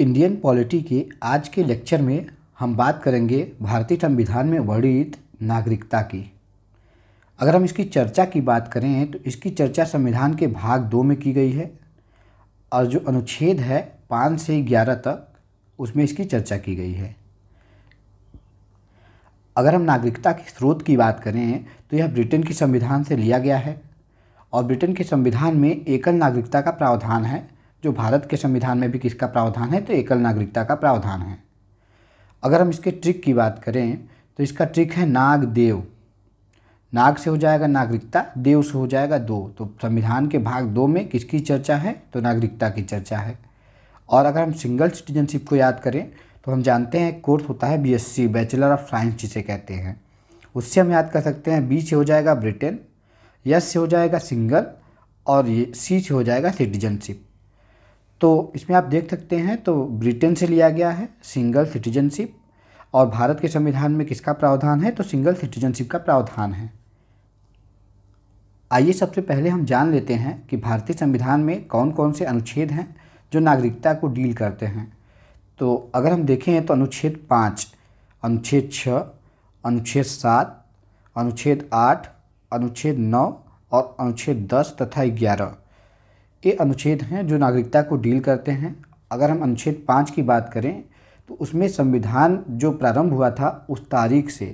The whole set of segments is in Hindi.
इंडियन पॉलिटी के आज के लेक्चर में हम बात करेंगे भारतीय संविधान में वर्णित नागरिकता की अगर हम इसकी चर्चा की बात करें तो इसकी चर्चा संविधान के भाग दो में की गई है और जो अनुच्छेद है पाँच से ग्यारह तक उसमें इसकी चर्चा की गई है अगर हम नागरिकता के स्रोत की बात करें तो यह ब्रिटेन के संविधान से लिया गया है और ब्रिटेन के संविधान में एकल नागरिकता का प्रावधान है जो भारत के संविधान में भी किसका प्रावधान है तो एकल नागरिकता का प्रावधान है अगर हम इसके ट्रिक की बात करें तो इसका ट्रिक है नाग देव नाग से हो जाएगा नागरिकता देव से हो जाएगा दो तो संविधान के भाग दो में किसकी चर्चा है तो नागरिकता की चर्चा है और अगर हम सिंगल सिटीजनशिप को याद करें तो हम जानते हैं कोर्स होता है बीएससी बैचलर ऑफ साइंस जिसे कहते हैं उससे हम याद कर सकते हैं बी से हो जाएगा ब्रिटेन यस से हो जाएगा सिंगल और ये सी से हो जाएगा सिटीजनशिप तो इसमें आप देख सकते हैं तो ब्रिटेन से लिया गया है सिंगल सिटीजनशिप और भारत के संविधान में किसका प्रावधान है तो सिंगल सिटीजनशिप का प्रावधान है आइए सबसे पहले हम जान लेते हैं कि भारतीय संविधान में कौन कौन से अनुच्छेद हैं जो नागरिकता को डील करते हैं तो अगर हम देखें तो अनुच्छेद पाँच अनुच्छेद छः अनुच्छेद सात अनुच्छेद आठ अनुच्छेद नौ और अनुच्छेद दस तथा ग्यारह ये अनुच्छेद हैं जो नागरिकता को डील करते हैं अगर हम अनुच्छेद पाँच की बात करें तो उसमें संविधान जो प्रारंभ हुआ था उस तारीख से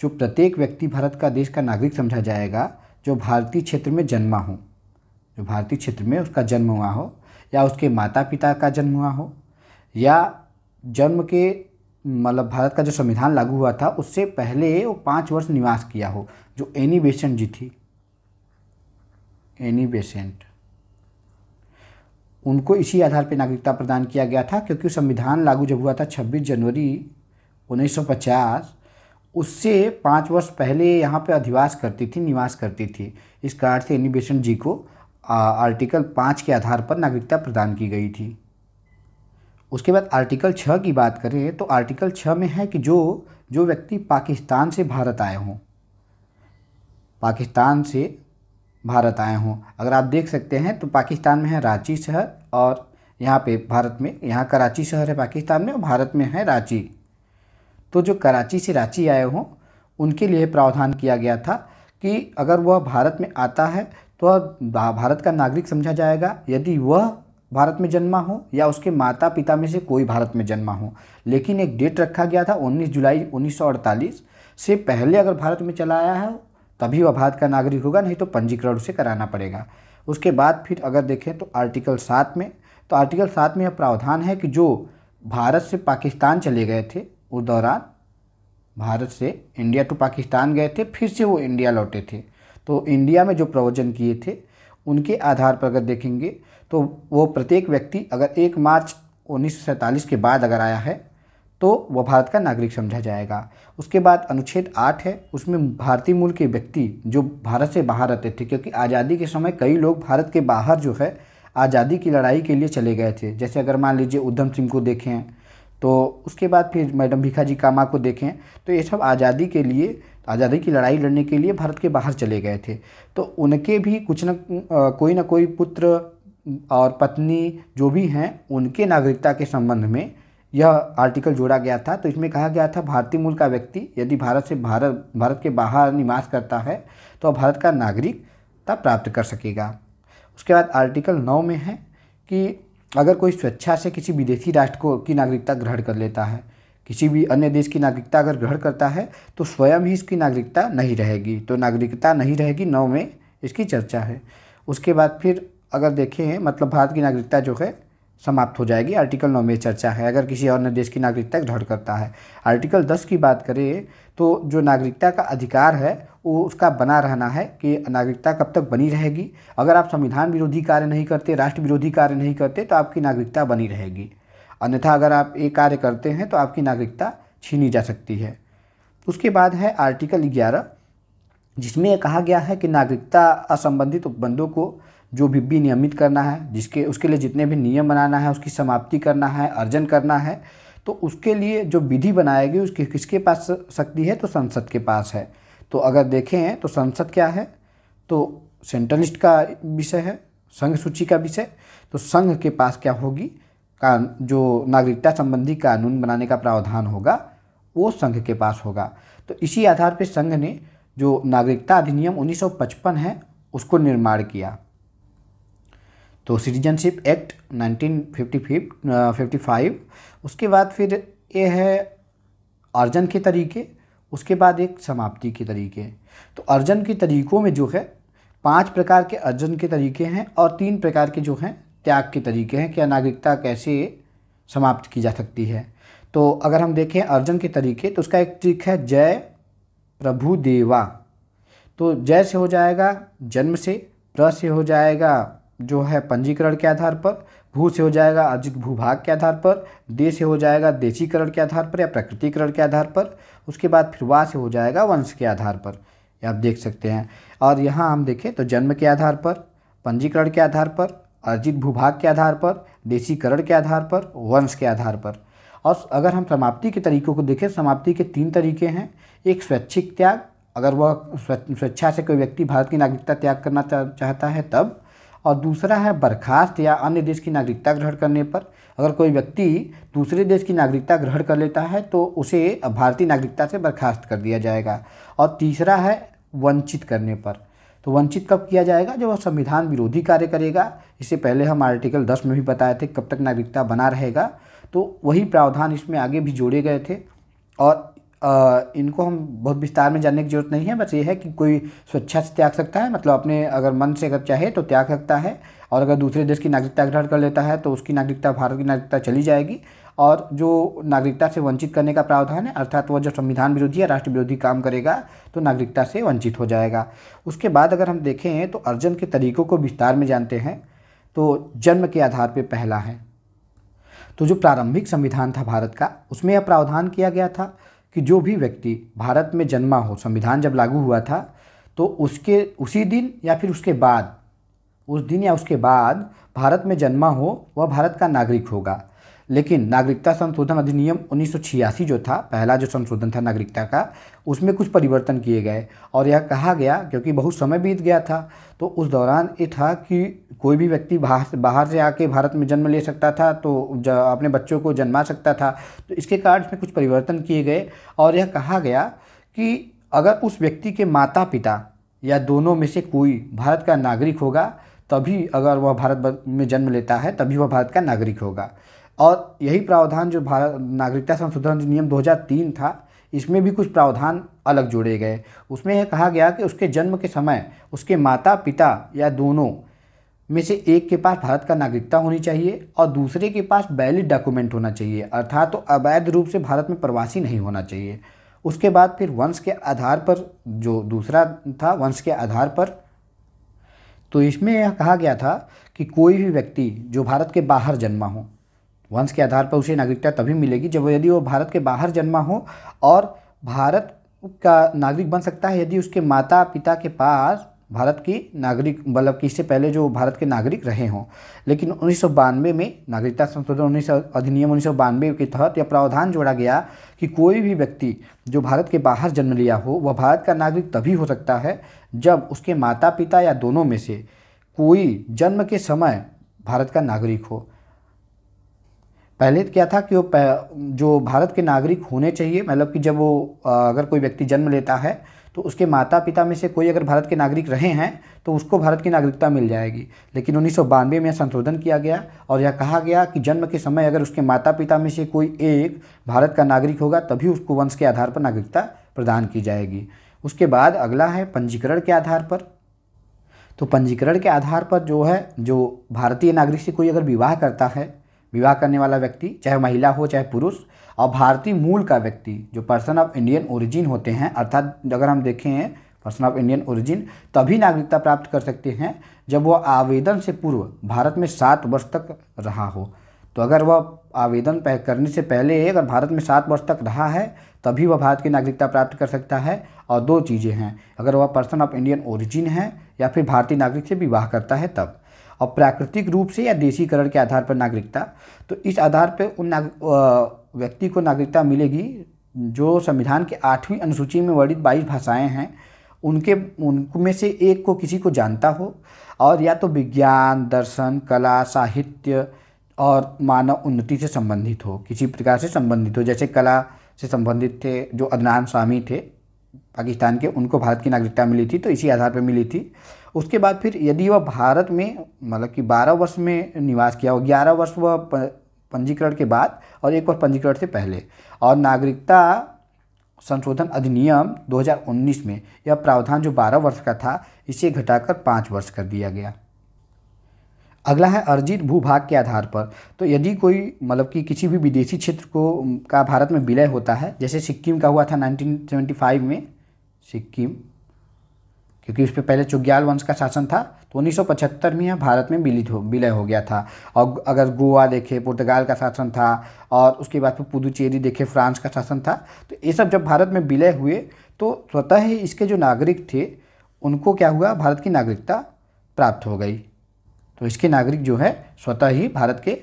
जो प्रत्येक व्यक्ति भारत का देश का नागरिक समझा जाएगा जो भारतीय क्षेत्र में जन्मा हो जो भारतीय क्षेत्र में उसका जन्म हुआ हो या उसके माता पिता का जन्म हुआ हो या जन्म के मतलब भारत का जो संविधान लागू हुआ था उससे पहले वो पाँच वर्ष निवास किया हो जो एनी बेसेंट जी थी एनी बेसेंट उनको इसी आधार पर नागरिकता प्रदान किया गया था क्योंकि संविधान लागू जब हुआ था 26 जनवरी 1950 उससे पाँच वर्ष पहले यहाँ पे अधिवास करती थी निवास करती थी इस कारण से एनी जी को आ, आर्टिकल पाँच के आधार पर नागरिकता प्रदान की गई थी उसके बाद आर्टिकल छः की बात करें तो आर्टिकल छः में है कि जो जो व्यक्ति पाकिस्तान से भारत आए हों पाकिस्तान से भारत आए हों अगर आप देख सकते हैं तो पाकिस्तान में है रांची शहर और यहाँ पे भारत में यहाँ कराची शहर है पाकिस्तान में और भारत में है रांची तो जो कराची से रांची आए हों उनके लिए प्रावधान किया गया था कि अगर वह भारत में आता है तो भारत का नागरिक समझा जाएगा यदि वह भारत में जन्मा हो या उसके माता पिता में से कोई भारत में जन्मा हो लेकिन एक डेट रखा गया था 19 जुलाई 1948 से पहले अगर भारत में चला आया है तभी वह भारत का नागरिक होगा नहीं तो पंजीकरण उसे कराना पड़ेगा उसके बाद फिर अगर देखें तो आर्टिकल सात में तो आर्टिकल सात में यह प्रावधान है कि जो भारत से पाकिस्तान चले गए थे उस दौरान भारत से इंडिया टू पाकिस्तान गए थे फिर से वो इंडिया लौटे थे तो इंडिया में जो प्रवचन किए थे उनके आधार पर अगर देखेंगे तो वो प्रत्येक व्यक्ति अगर एक मार्च उन्नीस के बाद अगर आया है तो वह भारत का नागरिक समझा जाएगा उसके बाद अनुच्छेद आठ है उसमें भारतीय मूल के व्यक्ति जो भारत से बाहर रहते थे क्योंकि आज़ादी के समय कई लोग भारत के बाहर जो है आज़ादी की लड़ाई के लिए चले गए थे जैसे अगर मान लीजिए उधम सिंह को देखें तो उसके बाद फिर मैडम भिखाजी कामा को देखें तो ये सब आज़ादी के लिए आज़ादी की लड़ाई लड़ने के लिए भारत के बाहर चले गए थे तो उनके भी कुछ न कोई ना कोई पुत्र और पत्नी जो भी हैं उनके नागरिकता के संबंध में यह आर्टिकल जोड़ा गया था तो इसमें कहा गया था भारतीय मूल का व्यक्ति यदि भारत से भारत भारत के बाहर निवास करता है तो भारत का नागरिकता प्राप्त कर सकेगा उसके बाद आर्टिकल नौ में है कि अगर कोई स्वेच्छा से किसी विदेशी राष्ट्र को की नागरिकता ग्रहण कर लेता है किसी भी अन्य देश की नागरिकता अगर ग्रहण करता है तो स्वयं ही इसकी नागरिकता नहीं रहेगी तो नागरिकता नहीं रहेगी नौ में इसकी चर्चा है उसके बाद फिर अगर देखें मतलब भारत की नागरिकता जो है समाप्त हो जाएगी आर्टिकल नौ में चर्चा है अगर किसी और ने देश की नागरिकता ग्रहण करता है आर्टिकल दस की बात करें तो जो नागरिकता का अधिकार है वो उसका बना रहना है कि नागरिकता कब तक बनी रहेगी अगर आप संविधान विरोधी कार्य नहीं करते राष्ट्र विरोधी कार्य नहीं करते तो आपकी नागरिकता बनी रहेगी अन्यथा अगर आप ये कार्य करते हैं तो आपकी नागरिकता छीनी जा सकती है उसके बाद है आर्टिकल ग्यारह जिसमें कहा गया है कि नागरिकता असंबंधित उपबंधों को जो भी, भी नियमित करना है जिसके उसके लिए जितने भी नियम बनाना है उसकी समाप्ति करना है अर्जन करना है तो उसके लिए जो विधि बनाएगी उसकी किसके पास शक्ति है तो संसद के पास है तो अगर देखें तो संसद क्या है तो सेंट्रलिस्ट का विषय है संघ सूची का विषय तो संघ के पास क्या होगी का जो नागरिकता संबंधी कानून बनाने का प्रावधान होगा वो संघ के पास होगा तो इसी आधार पर संघ ने जो नागरिकता अधिनियम 1955 है उसको निर्माण किया तो citizenship act nineteen fifty five उसके बाद फिर ये है अर्जन के तरीके उसके बाद एक समाप्ति के तरीके तो अर्जन के तरीकों में जो है पांच प्रकार के अर्जन के तरीके हैं और तीन प्रकार के जो हैं त्याग के तरीके हैं क्या नागरिकता कैसे समाप्त की जा सकती है तो अगर हम देखें अर्जन के तरीके तो उसका एक ट्रिक है जय प्रभु देवा तो जय से हो जाएगा जन्म से प्र से हो जाएगा जो है पंजीकरण के आधार पर भू से हो जाएगा अर्जित भूभाग के आधार पर दे से हो जाएगा देशीकरण के आधार पर या प्रकृतिकरण के आधार पर उसके बाद फिर वा से हो जाएगा वंश के आधार पर या आप देख सकते हैं और यहाँ हम देखें तो जन्म के आधार पर पंजीकरण के आधार पर अर्जित भूभाग के आधार पर देशीकरण के आधार पर वंश के आधार पर और अगर हम समाप्ति के तरीक़ों को देखें समाप्ति के तीन तरीके हैं एक स्वैच्छिक त्याग अगर वह स्वेच्छा से कोई व्यक्ति भारत की नागरिकता त्याग करना चाहता है तब और दूसरा है बर्खास्त या अन्य देश की नागरिकता ग्रहण करने पर अगर कोई व्यक्ति दूसरे देश की नागरिकता ग्रहण कर लेता है तो उसे भारतीय नागरिकता से बर्खास्त कर दिया जाएगा और तीसरा है वंचित करने पर तो वंचित कब किया जाएगा जब वह संविधान विरोधी कार्य करेगा इससे पहले हम आर्टिकल दस में भी बताए थे कब तक नागरिकता बना रहेगा तो वही प्रावधान इसमें आगे भी जोड़े गए थे और इनको हम बहुत विस्तार में जानने की जरूरत नहीं है बस ये है कि कोई स्वेच्छा से त्याग सकता है मतलब अपने अगर मन से अगर चाहे तो त्याग सकता है और अगर दूसरे देश की नागरिकता ग्रहण कर लेता है तो उसकी नागरिकता भारत की नागरिकता चली जाएगी और जो नागरिकता से वंचित करने का प्रावधान है अर्थात वह जो संविधान विरोधी या राष्ट्र विरोधी काम करेगा तो नागरिकता से वंचित हो जाएगा उसके बाद अगर हम देखें तो अर्जन के तरीकों को विस्तार में जानते हैं तो जन्म के आधार पर पहला है तो जो प्रारंभिक संविधान था भारत का उसमें यह प्रावधान किया गया था कि जो भी व्यक्ति भारत में जन्मा हो संविधान जब लागू हुआ था तो उसके उसी दिन या फिर उसके बाद उस दिन या उसके बाद भारत में जन्मा हो वह भारत का नागरिक होगा लेकिन नागरिकता संशोधन अधिनियम उन्नीस जो था पहला जो संशोधन था नागरिकता का उसमें कुछ परिवर्तन किए गए और यह कहा गया क्योंकि बहुत समय बीत गया था तो उस दौरान ये था कि कोई भी व्यक्ति बाहर से बाहर से आके भारत में जन्म ले सकता था तो अपने बच्चों को जन्मा सकता था तो इसके कारण इसमें कुछ परिवर्तन किए गए और यह कहा गया कि अगर उस व्यक्ति के माता पिता या दोनों में से कोई भारत का नागरिक होगा तभी अगर वह भारत में जन्म लेता है तभी वह भारत का नागरिक होगा और यही प्रावधान जो भारत नागरिकता संशोधन अधिनियम 2003 था इसमें भी कुछ प्रावधान अलग जोड़े गए उसमें यह कहा गया कि उसके जन्म के समय उसके माता पिता या दोनों में से एक के पास भारत का नागरिकता होनी चाहिए और दूसरे के पास वैलिड डॉक्यूमेंट होना चाहिए अर्थात तो अवैध रूप से भारत में प्रवासी नहीं होना चाहिए उसके बाद फिर वंश के आधार पर जो दूसरा था वंश के आधार पर तो इसमें यह कहा गया था कि कोई भी व्यक्ति जो भारत के बाहर जन्मा हो वंश के आधार पर उसे नागरिकता तभी मिलेगी जब यदि वो भारत के बाहर जन्मा हो और भारत का नागरिक बन सकता है यदि उसके माता पिता के पास भारत की नागरिक मतलब कि इससे पहले जो भारत के नागरिक रहे हों लेकिन उन्नीस में नागरिकता संशोधन उन्नीस अधिनियम उन्नीस के तहत यह प्रावधान जोड़ा गया कि कोई भी व्यक्ति जो भारत के बाहर जन्म लिया हो वह भारत का नागरिक तभी हो सकता है जब उसके माता पिता या दोनों में से कोई जन्म के समय भारत का नागरिक हो पहले क्या था कि वो जो भारत के नागरिक होने चाहिए मतलब कि जब वो अगर कोई व्यक्ति जन्म लेता है तो उसके माता पिता में से कोई अगर भारत के नागरिक रहे हैं तो उसको भारत की नागरिकता मिल जाएगी लेकिन उन्नीस में यह संशोधन किया गया और यह कहा गया कि जन्म के समय अगर उसके माता पिता में से कोई एक भारत का नागरिक होगा तभी उसको वंश के आधार पर नागरिकता प्रदान की जाएगी उसके बाद अगला है पंजीकरण के आधार पर तो पंजीकरण के आधार पर जो है जो भारतीय नागरिक से कोई अगर विवाह करता है विवाह करने वाला व्यक्ति चाहे महिला हो चाहे पुरुष और भारतीय मूल का व्यक्ति जो पर्सन ऑफ इंडियन ओरिजिन होते हैं अर्थात अगर हम देखें पर्सन ऑफ इंडियन ओरिजिन तभी नागरिकता प्राप्त कर सकते हैं जब वह आवेदन से पूर्व भारत में सात वर्ष तक रहा हो तो अगर वह आवेदन करने से पहले अगर भारत में सात वर्ष तक रहा है तभी वह भारत की नागरिकता प्राप्त कर सकता है और दो चीज़ें हैं अगर वह पर्सन ऑफ इंडियन ओरिजिन है या फिर भारतीय नागरिक से विवाह करता है तब और प्राकृतिक रूप से या देशीकरण के आधार पर नागरिकता तो इस आधार पर उन व्यक्ति को नागरिकता मिलेगी जो संविधान के आठवीं अनुसूची में वर्णित बाईस भाषाएं हैं उनके उनमें से एक को किसी को जानता हो और या तो विज्ञान दर्शन कला साहित्य और मानव उन्नति से संबंधित हो किसी प्रकार से संबंधित हो जैसे कला से संबंधित थे जो अदनान स्वामी थे पाकिस्तान के उनको भारत की नागरिकता मिली थी तो इसी आधार पर मिली थी उसके बाद फिर यदि वह भारत में मतलब कि 12 वर्ष में निवास किया हो 11 वर्ष वह पंजीकरण के बाद और एक वर्ष पंजीकरण से पहले और नागरिकता संशोधन अधिनियम 2019 में यह प्रावधान जो 12 वर्ष का था इसे घटाकर पाँच वर्ष कर दिया गया अगला है अर्जित भूभाग के आधार पर तो यदि कोई मतलब कि किसी भी विदेशी क्षेत्र को का भारत में विलय होता है जैसे सिक्किम का हुआ था 1975 में सिक्किम क्योंकि उस पर पहले चुग्याल वंश का शासन था तो 1975 में यह भारत में विलित हो विलय हो गया था और अगर गोवा देखे पुर्तगाल का शासन था और उसके बाद फिर पुदुचेरी देखे फ्रांस का शासन था तो ये सब जब भारत में विलय हुए तो स्वतः ही इसके जो नागरिक थे उनको क्या हुआ भारत की नागरिकता प्राप्त हो गई तो इसके नागरिक जो है स्वतः ही भारत के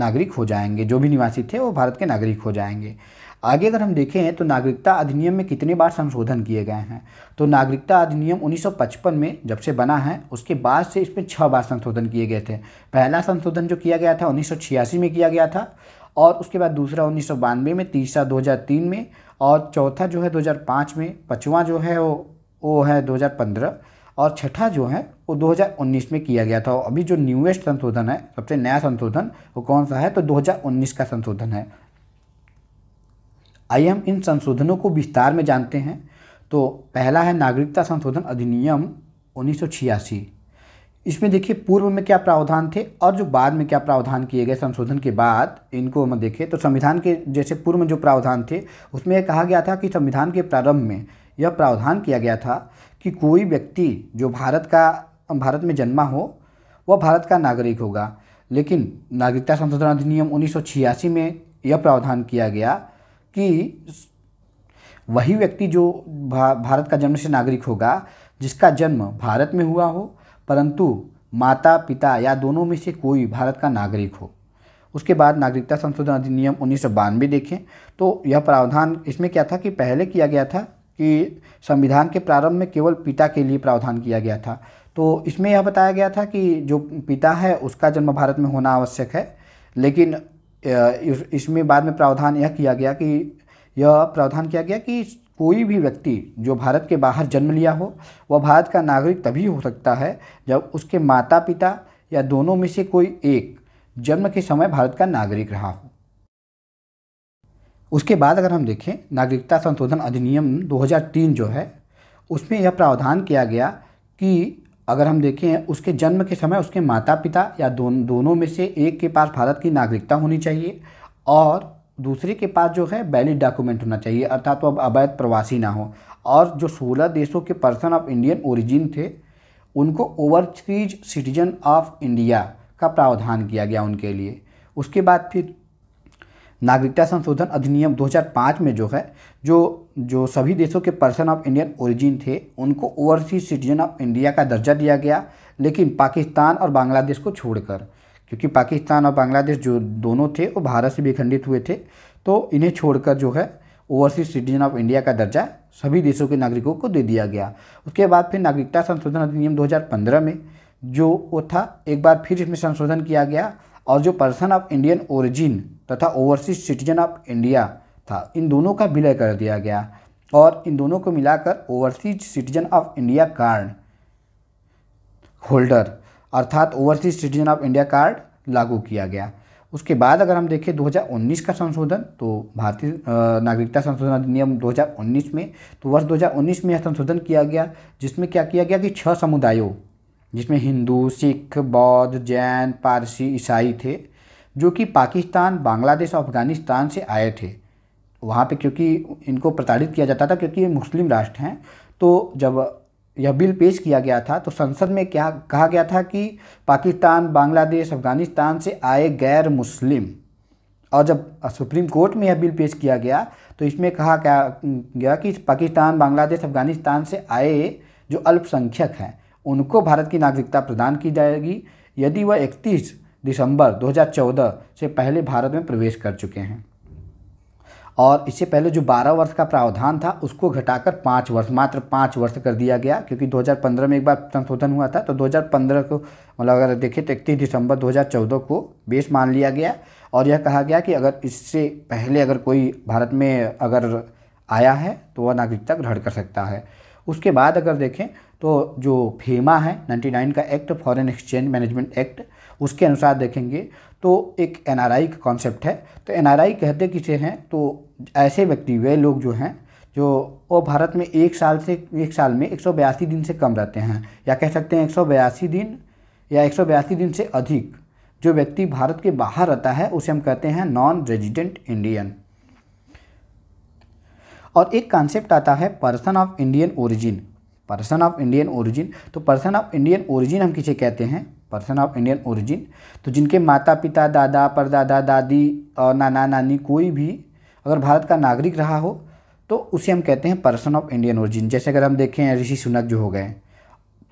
नागरिक हो जाएंगे जो भी निवासी थे वो भारत के नागरिक हो जाएंगे आगे अगर हम देखें तो नागरिकता अधिनियम में कितने बार संशोधन किए गए हैं तो नागरिकता अधिनियम 1955 में जब से बना है उसके बाद से इसमें छः बार संशोधन किए गए थे पहला संशोधन जो किया गया था उन्नीस में किया गया था और उसके बाद दूसरा उन्नीस में तीसरा दो में और चौथा जो है दो में पचवा जो है वो वो है दो और छठा जो है वो 2019 में किया गया था और अभी जो न्यूएस्ट संशोधन है सबसे नया संशोधन वो कौन सा है तो 2019 का संशोधन है आइए हम इन संशोधनों को विस्तार में जानते हैं तो पहला है नागरिकता संशोधन अधिनियम उन्नीस इसमें देखिए पूर्व में क्या प्रावधान थे और जो बाद में क्या प्रावधान किए गए संशोधन के बाद इनको हम देखें तो संविधान के जैसे पूर्व में जो प्रावधान थे उसमें यह कहा गया था कि संविधान के प्रारंभ में यह प्रावधान किया गया था कि कोई व्यक्ति जो भारत का भारत में जन्मा हो वह भारत का नागरिक होगा लेकिन नागरिकता संशोधन अधिनियम उन्नीस में यह प्रावधान किया गया कि वही व्यक्ति जो भा, भारत का जन्म से नागरिक होगा जिसका जन्म भारत में हुआ हो परंतु माता पिता या दोनों में से कोई भारत का नागरिक हो उसके बाद नागरिकता संशोधन अधिनियम उन्नीस सौ देखें तो यह प्रावधान इसमें क्या था कि पहले किया गया था कि संविधान के प्रारंभ में केवल पिता के लिए प्रावधान किया गया था तो इसमें यह बताया गया था कि जो पिता है उसका जन्म भारत में होना आवश्यक है लेकिन इसमें बाद में प्रावधान यह किया गया कि यह प्रावधान किया गया कि कोई भी व्यक्ति जो भारत के बाहर जन्म लिया हो वह भारत का नागरिक तभी हो सकता है जब उसके माता पिता या दोनों में से कोई एक जन्म के समय भारत का नागरिक रहा हो उसके बाद अगर हम देखें नागरिकता संशोधन अधिनियम 2003 जो है उसमें यह प्रावधान किया गया कि अगर हम देखें उसके जन्म के समय उसके माता पिता या दोन, दोनों में से एक के पास भारत की नागरिकता होनी चाहिए और दूसरे के पास जो है वैलिड डॉक्यूमेंट होना चाहिए अर्थात वो अब अवैध प्रवासी ना हो और जो सोलह देशों के पर्सन ऑफ इंडियन ओरिजिन थे उनको ओवरसीज सिटीजन ऑफ इंडिया का प्रावधान किया गया उनके लिए उसके बाद फिर नागरिकता संशोधन अधिनियम 2005 में जो है जो जो सभी देशों के पर्सन ऑफ इंडियन ओरिजिन थे उनको ओवरसीज सिटीजन ऑफ इंडिया का दर्जा दिया गया लेकिन पाकिस्तान और बांग्लादेश को छोड़कर क्योंकि पाकिस्तान और बांग्लादेश जो दोनों थे वो भारत से विखंडित हुए थे तो इन्हें छोड़कर जो है ओवरसीज सिटीजन ऑफ इंडिया का दर्जा सभी देशों के नागरिकों को दे दिया गया उसके बाद फिर नागरिकता संशोधन अधिनियम 2015 में जो वो था एक बार फिर इसमें संशोधन किया गया और जो पर्सन ऑफ इंडियन ओरिजिन तथा ओवरसीज सिटीजन ऑफ इंडिया था इन दोनों का विलय कर दिया गया और इन दोनों को मिलाकर overseas citizen of India card holder अर्थात overseas citizen of India card लागू किया गया उसके बाद अगर हम देखें 2019 का संशोधन तो भारतीय नागरिकता संशोधन अधिनियम 2019 में तो वर्ष 2019 में यह संशोधन किया गया जिसमें क्या किया गया कि छह समुदायों जिसमें हिंदू सिख बौद्ध जैन पारसी ईसाई थे जो कि पाकिस्तान बांग्लादेश और अफगानिस्तान से आए थे वहाँ पे क्योंकि इनको प्रताड़ित किया जाता था क्योंकि ये मुस्लिम राष्ट्र हैं तो जब यह बिल पेश किया गया था तो संसद में क्या कहा गया था कि पाकिस्तान बांग्लादेश अफगानिस्तान से आए गैर मुस्लिम और जब सुप्रीम कोर्ट में यह बिल पेश किया गया तो इसमें कहा क्या गया कि पाकिस्तान बांग्लादेश अफगानिस्तान से आए जो अल्पसंख्यक हैं उनको भारत की नागरिकता प्रदान की जाएगी यदि वह इकतीस दिसंबर 2014 से पहले भारत में प्रवेश कर चुके हैं और इससे पहले जो 12 वर्ष का प्रावधान था उसको घटाकर पाँच वर्ष मात्र पाँच वर्ष कर दिया गया क्योंकि 2015 में एक बार संशोधन हुआ था तो 2015 को मतलब अगर देखें तो इकतीस दिसंबर 2014 को बेस मान लिया गया और यह कहा गया कि अगर इससे पहले अगर कोई भारत में अगर आया है तो वह नागरिकता ग्रहण कर सकता है उसके बाद अगर देखें तो जो फेमा है नाइन्टी का act foreign exchange management act उसके अनुसार देखेंगे तो एक एन का कॉन्सेप्ट है तो एन कहते किसे हैं तो ऐसे व्यक्ति वे लोग जो हैं जो वो भारत में एक साल से एक साल में एक दिन से कम रहते हैं या कह सकते हैं एक दिन या एक दिन से अधिक जो व्यक्ति भारत के बाहर रहता है उसे हम कहते हैं नॉन रेजिडेंट इंडियन और एक कॉन्सेप्ट आता है person of Indian origin person of Indian origin तो पर्सन ऑफ इंडियन ओरिजिन हम किसे कहते हैं पर्सन ऑफ इंडियन ओरिजिन तो जिनके माता पिता दादा परदादा दादी और नाना नानी कोई भी अगर भारत का नागरिक रहा हो तो उसे हम कहते हैं पर्सन ऑफ इंडियन ओरिजिन जैसे अगर हम देखें ऋषि सुनक जो हो गए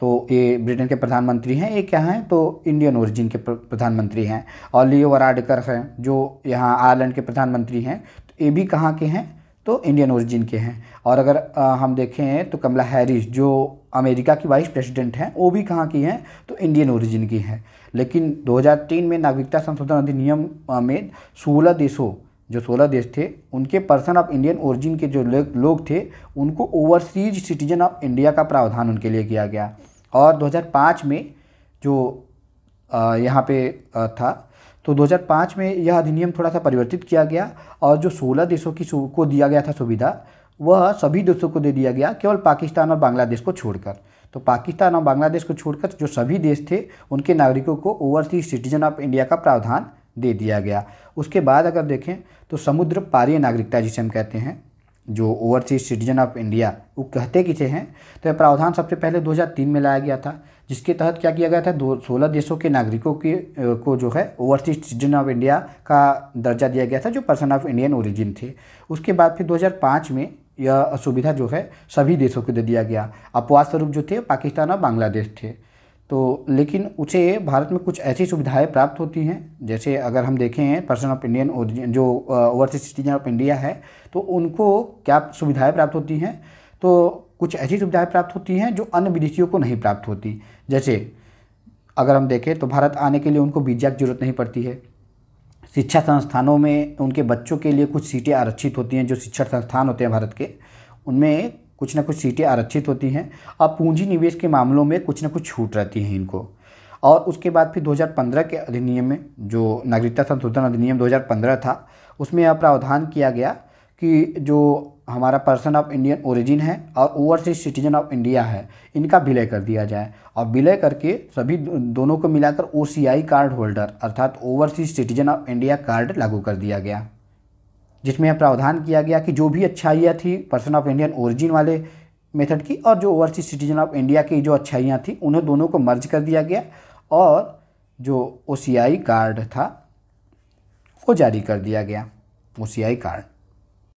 तो ये ब्रिटेन के प्रधानमंत्री हैं ये क्या हैं तो इंडियन ओरिजिन के प्रधानमंत्री हैं और लियो वराडकर हैं जो यहाँ आयरलैंड के प्रधानमंत्री हैं तो ये भी कहाँ के हैं तो इंडियन ओरिजिन के हैं और अगर आ, हम देखें तो कमला हैरिस जो अमेरिका की वाइस प्रेसिडेंट हैं वो भी कहाँ की हैं तो इंडियन ओरिजिन की हैं लेकिन 2003 में नागरिकता संशोधन अधिनियम में 16 देशों जो 16 देश थे उनके पर्सन ऑफ इंडियन ओरिजिन के जो लोग थे उनको ओवरसीज सिटीजन ऑफ इंडिया का प्रावधान उनके लिए किया गया और 2005 में जो यहाँ पे था तो 2005 में यह अधिनियम थोड़ा सा परिवर्तित किया गया और जो 16 देशों की को दिया गया था सुविधा वह सभी देशों को दे दिया गया केवल पाकिस्तान और बांग्लादेश को छोड़कर तो पाकिस्तान और बांग्लादेश को छोड़कर जो सभी देश थे उनके नागरिकों को ओवरसीज सिटीजन ऑफ इंडिया का प्रावधान दे दिया गया उसके बाद अगर देखें तो समुद्र पारीय नागरिकता जिसे हम कहते हैं जो ओवरसीज सिटीजन ऑफ इंडिया वो कहते किसे हैं तो यह प्रावधान सबसे पहले 2003 में लाया गया था जिसके तहत क्या किया गया था दो सोलह देशों के नागरिकों के को जो है ओवरसीज सिटीजन ऑफ इंडिया का दर्जा दिया गया था जो पर्सन ऑफ इंडियन ओरिजिन थे उसके बाद फिर 2005 में यह असुविधा जो है सभी देशों को दे दिया गया अपवाद स्वरूप जो थे पाकिस्तान और बांग्लादेश थे तो लेकिन उसे भारत में कुछ ऐसी सुविधाएं प्राप्त होती हैं जैसे अगर हम देखें पर्सन ऑफ इंडियन ओरिजिन जो ओवरसीज सिटीजन ऑफ इंडिया है तो उनको क्या सुविधाएं प्राप्त होती हैं तो कुछ ऐसी सुविधाएं प्राप्त होती हैं जो अन्य विदेशियों को नहीं प्राप्त होती जैसे अगर हम देखें तो भारत आने के लिए उनको वीज़ा की जरूरत नहीं पड़ती है शिक्षा संस्थानों में उनके बच्चों के लिए कुछ सीटें आरक्षित होती हैं जो शिक्षण संस्थान होते हैं भारत के उनमें कुछ ना कुछ सीटें आरक्षित होती हैं और पूंजी निवेश के मामलों में कुछ ना कुछ छूट रहती है इनको और उसके बाद फिर 2015 के अधिनियम में जो नागरिकता संशोधन अधिनियम 2015 था उसमें यह प्रावधान किया गया कि जो हमारा पर्सन ऑफ इंडियन ओरिजिन है और ओवरसीज सिटीजन ऑफ इंडिया है इनका विलय कर दिया जाए और विलय करके सभी दोनों को मिलाकर ओ कार्ड होल्डर अर्थात overseas citizen of India card लागू कर दिया गया जिसमें यह प्रावधान किया गया कि जो भी अच्छाइयाँ थी पर्सन ऑफ इंडियन ओरिजिन वाले मेथड की और जो ओवरसीज सिटीजन ऑफ इंडिया की जो अच्छाइयाँ थी उन्हें दोनों को मर्ज कर दिया गया और जो ओ कार्ड था वो जारी कर दिया गया ओ कार्ड